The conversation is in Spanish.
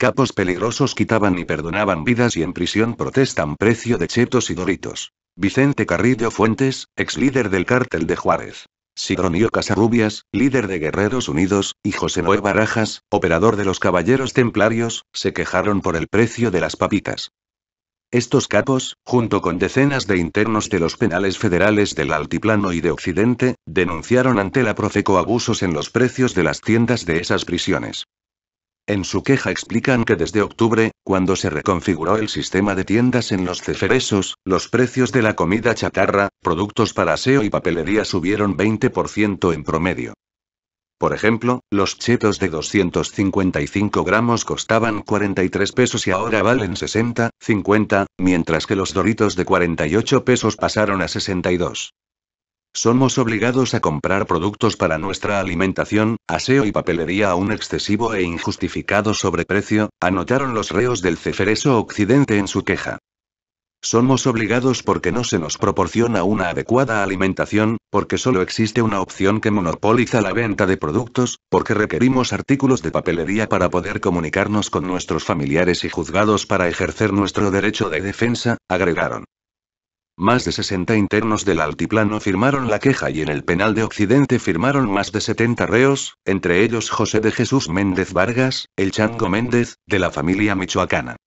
Capos peligrosos quitaban y perdonaban vidas y en prisión protestan precio de chetos y doritos. Vicente Carrillo Fuentes, ex líder del cártel de Juárez. Sidronio Casarrubias, líder de Guerreros Unidos, y José Noé Barajas, operador de los Caballeros Templarios, se quejaron por el precio de las papitas. Estos capos, junto con decenas de internos de los penales federales del Altiplano y de Occidente, denunciaron ante la Profeco abusos en los precios de las tiendas de esas prisiones. En su queja explican que desde octubre, cuando se reconfiguró el sistema de tiendas en los ceferesos, los precios de la comida chatarra, productos para aseo y papelería subieron 20% en promedio. Por ejemplo, los chetos de 255 gramos costaban 43 pesos y ahora valen 60, 50, mientras que los doritos de 48 pesos pasaron a 62. Somos obligados a comprar productos para nuestra alimentación, aseo y papelería a un excesivo e injustificado sobreprecio, anotaron los reos del Cefereso Occidente en su queja. Somos obligados porque no se nos proporciona una adecuada alimentación, porque solo existe una opción que monopoliza la venta de productos, porque requerimos artículos de papelería para poder comunicarnos con nuestros familiares y juzgados para ejercer nuestro derecho de defensa, agregaron. Más de 60 internos del altiplano firmaron la queja y en el penal de Occidente firmaron más de 70 reos, entre ellos José de Jesús Méndez Vargas, el Chango Méndez, de la familia michoacana.